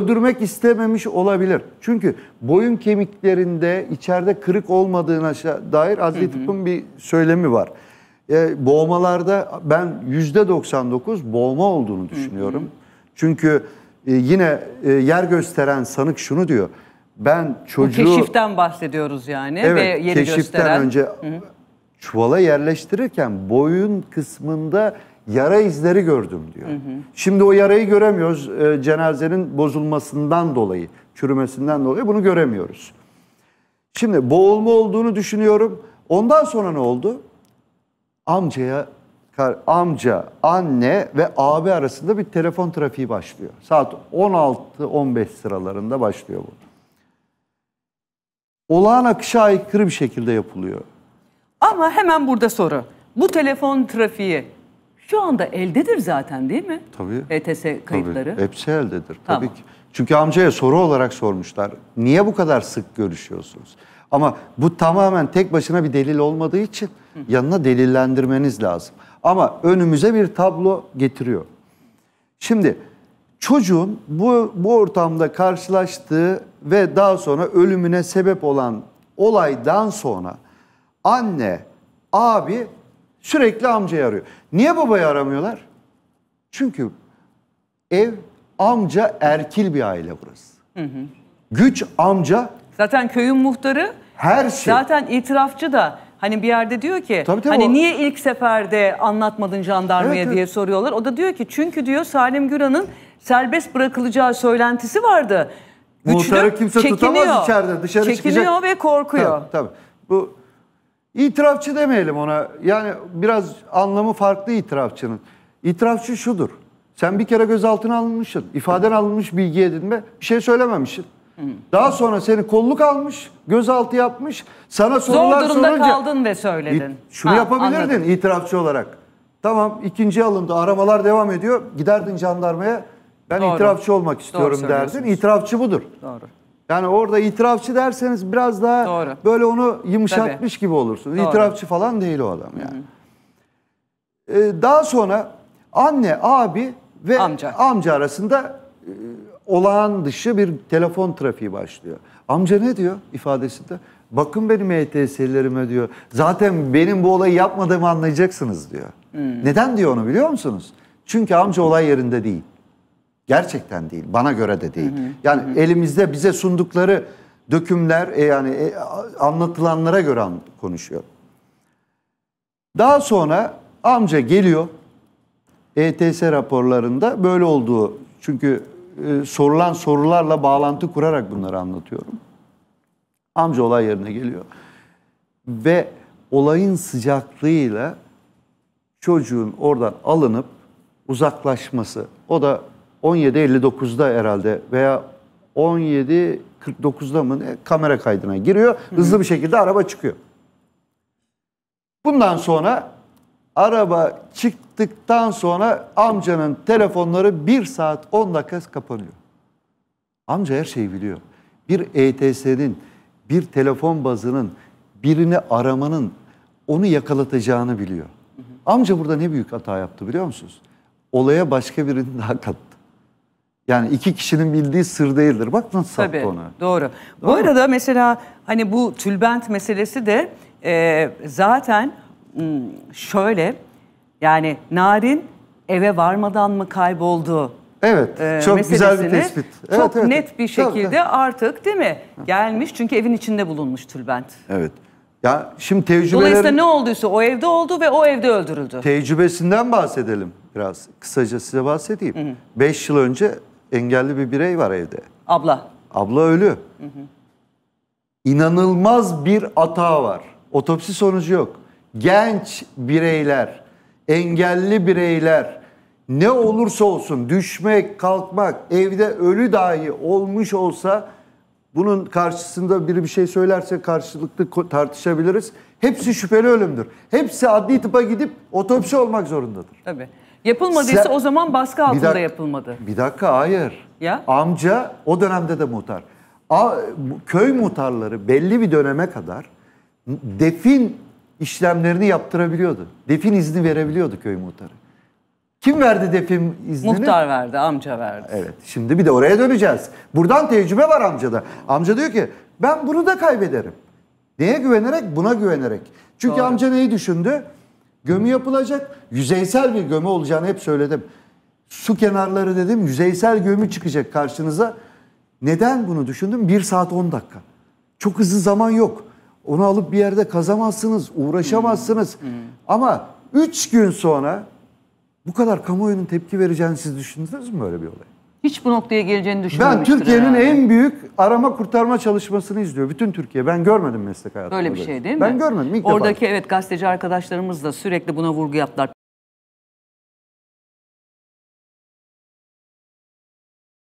öldürmek istememiş olabilir. Çünkü boyun kemiklerinde içeride kırık olmadığına dair adli tıbbın bir söylemi var. E, boğmalarda ben yüzde 99 boğma olduğunu düşünüyorum. Hı hı. Çünkü e, yine e, yer gösteren sanık şunu diyor. Ben çocuğu... Bu keşiften bahsediyoruz yani evet, ve yeri keşiften gösteren. önce hı hı. çuvala yerleştirirken boyun kısmında yara izleri gördüm diyor. Hı hı. Şimdi o yarayı göremiyoruz e, cenazenin bozulmasından dolayı, çürümesinden dolayı bunu göremiyoruz. Şimdi boğulma olduğunu düşünüyorum. Ondan sonra ne oldu? Amcaya amca, anne ve abi arasında bir telefon trafiği başlıyor. Saat 16-15 sıralarında başlıyor bu. Olağan akışa aykırı bir şekilde yapılıyor. Ama hemen burada soru. Bu telefon trafiği şu anda eldedir zaten değil mi? Tabii. ETS kayıtları. Tabii. Hepsi eldedir. Tamam. Tabii ki. Çünkü amcaya soru olarak sormuşlar. Niye bu kadar sık görüşüyorsunuz? Ama bu tamamen tek başına bir delil olmadığı için Hı. yanına delillendirmeniz lazım. Ama önümüze bir tablo getiriyor. Şimdi çocuğun bu, bu ortamda karşılaştığı ve daha sonra ölümüne sebep olan olaydan sonra anne, abi Sürekli amcayı arıyor. Niye babayı aramıyorlar? Çünkü ev amca erkil bir aile burası. Hı hı. Güç amca. Zaten köyün muhtarı. Her şey. Zaten itirafçı da hani bir yerde diyor ki tabii, tabii hani o... niye ilk seferde anlatmadın jandarmaya evet, evet. diye soruyorlar. O da diyor ki çünkü diyor Salim Güran'ın serbest bırakılacağı söylentisi vardı. Güçlü, Muhtarı kimse çekiniyor. tutamaz içeride dışarı çekiniyor çıkacak. Çekiniyor ve korkuyor. Tabii, tabii. Bu İtirafçı demeyelim ona. Yani biraz anlamı farklı itirafçının. İtirafçı şudur. Sen bir kere gözaltına alınmışsın. İfaden alınmış bilgi edinme. Bir şey söylememişsin. Daha sonra seni kolluk almış, gözaltı yapmış. Sana sorular Zor durumda sorunca, kaldın ve söyledin. şunu ha, yapabilirdin anladım. itirafçı olarak. Tamam ikinci alındı, aramalar devam ediyor. Giderdin jandarmaya. Ben Doğru. itirafçı olmak istiyorum derdin. İtirafçı budur. Doğru. Yani orada itirafçı derseniz biraz daha Doğru. böyle onu yumuşatmış Tabii. gibi olursunuz. Doğru. İtirafçı falan değil o adam yani. Ee, daha sonra anne, abi ve amca, amca arasında e, olağan dışı bir telefon trafiği başlıyor. Amca ne diyor ifadesinde? Bakın benim ETS'lerime diyor. Zaten benim bu olayı yapmadığımı anlayacaksınız diyor. Hmm. Neden diyor onu biliyor musunuz? Çünkü amca olay yerinde değil. Gerçekten değil. Bana göre de değil. Hı hı. Yani hı hı. elimizde bize sundukları dökümler e, yani e, anlatılanlara göre an, konuşuyor. Daha sonra amca geliyor. ETS raporlarında böyle olduğu çünkü e, sorulan sorularla bağlantı kurarak bunları anlatıyorum. Amca olay yerine geliyor. Ve olayın sıcaklığıyla çocuğun oradan alınıp uzaklaşması. O da 17.59'da herhalde veya 17.49'da mı ne, kamera kaydına giriyor. Hızlı bir şekilde araba çıkıyor. Bundan sonra araba çıktıktan sonra amcanın telefonları 1 saat 10 dakika kapanıyor. Amca her şeyi biliyor. Bir ETS'nin, bir telefon bazının birini aramanın onu yakalatacağını biliyor. Amca burada ne büyük hata yaptı biliyor musunuz? Olaya başka birini daha kattı. Yani iki kişinin bildiği sır değildir. Bak nasıl Tabii, sattı onu. Doğru. doğru. Bu arada mesela hani bu tülbent meselesi de e, zaten şöyle yani Narin eve varmadan mı kayboldu? Evet. E, çok güzel bir tespit. Evet, çok evet, net bir şekilde evet, artık değil mi? Gelmiş çünkü evin içinde bulunmuş tülbent. Evet. Ya şimdi tecrübelerin... Dolayısıyla ne olduysa o evde oldu ve o evde öldürüldü. Tecrübesinden bahsedelim biraz. Kısaca size bahsedeyim. Hı hı. Beş yıl önce engelli bir birey var evde. Abla. Abla ölü. Hı hı. İnanılmaz bir ata var. Otopsi sonucu yok. Genç bireyler, engelli bireyler ne olursa olsun düşmek, kalkmak, evde ölü dahi olmuş olsa bunun karşısında biri bir şey söylerse karşılıklı tartışabiliriz. Hepsi şüpheli ölümdür. Hepsi adli tıpa gidip otopsi olmak zorundadır. Tabii. Yapılmadıysa Sen, o zaman baskı altında bir dakika, yapılmadı. Bir dakika hayır. Ya? Amca o dönemde de muhtar. A, köy muhtarları belli bir döneme kadar defin işlemlerini yaptırabiliyordu. Defin izni verebiliyordu köy muhtarı. Kim verdi defin iznini? Muhtar verdi, amca verdi. Evet, şimdi bir de oraya döneceğiz. Buradan tecrübe var amcada. Amca diyor ki ben bunu da kaybederim. Neye güvenerek? Buna güvenerek. Çünkü Doğru. amca neyi düşündü? Gömü yapılacak. Yüzeysel bir gömü olacağını hep söyledim. Su kenarları dedim. Yüzeysel gömü çıkacak karşınıza. Neden bunu düşündüm? 1 saat 10 dakika. Çok hızlı zaman yok. Onu alıp bir yerde kazamazsınız, uğraşamazsınız. Hmm. Hmm. Ama 3 gün sonra bu kadar kamuoyunun tepki vereceğini siz düşündünüz mü böyle bir olay? Hiç bu noktaya geleceğini Ben Türkiye'nin en büyük arama kurtarma çalışmasını izliyor. Bütün Türkiye. Ben görmedim meslek hayatımda. Böyle bir şey, şey değil mi? Ben görmedim. ilk defa. Oradaki evet gazeteci arkadaşlarımız da sürekli buna vurgu yaptılar.